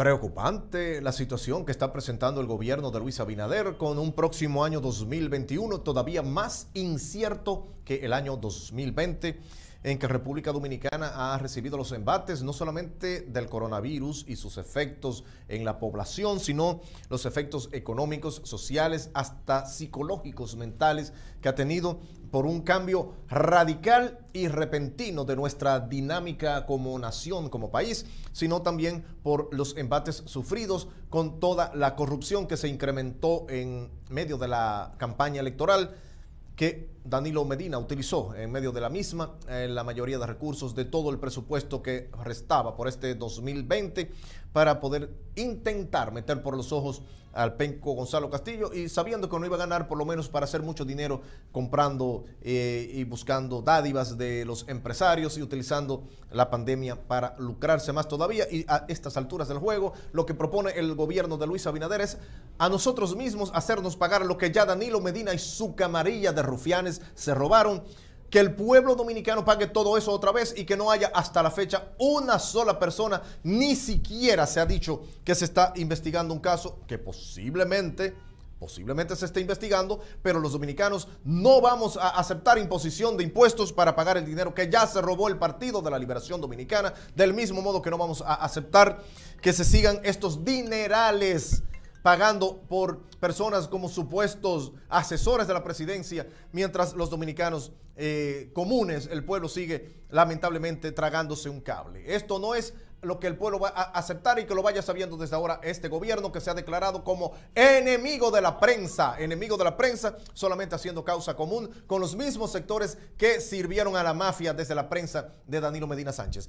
Preocupante la situación que está presentando el gobierno de Luis Abinader con un próximo año 2021 todavía más incierto que el año 2020 en que República Dominicana ha recibido los embates no solamente del coronavirus y sus efectos en la población, sino los efectos económicos, sociales, hasta psicológicos, mentales, que ha tenido por un cambio radical y repentino de nuestra dinámica como nación, como país, sino también por los embates sufridos con toda la corrupción que se incrementó en medio de la campaña electoral que Danilo Medina utilizó en medio de la misma la mayoría de recursos de todo el presupuesto que restaba por este 2020 para poder intentar meter por los ojos al penco Gonzalo Castillo y sabiendo que no iba a ganar por lo menos para hacer mucho dinero comprando eh, y buscando dádivas de los empresarios y utilizando la pandemia para lucrarse más todavía y a estas alturas del juego lo que propone el gobierno de Luis Abinader es a nosotros mismos hacernos pagar lo que ya Danilo Medina y su camarilla de rufianes se robaron que el pueblo dominicano pague todo eso otra vez y que no haya hasta la fecha una sola persona, ni siquiera se ha dicho que se está investigando un caso que posiblemente, posiblemente se esté investigando, pero los dominicanos no vamos a aceptar imposición de impuestos para pagar el dinero que ya se robó el Partido de la Liberación Dominicana, del mismo modo que no vamos a aceptar que se sigan estos dinerales pagando por personas como supuestos asesores de la presidencia, mientras los dominicanos eh, comunes, el pueblo sigue lamentablemente tragándose un cable. Esto no es lo que el pueblo va a aceptar y que lo vaya sabiendo desde ahora este gobierno que se ha declarado como enemigo de la prensa, enemigo de la prensa, solamente haciendo causa común con los mismos sectores que sirvieron a la mafia desde la prensa de Danilo Medina Sánchez.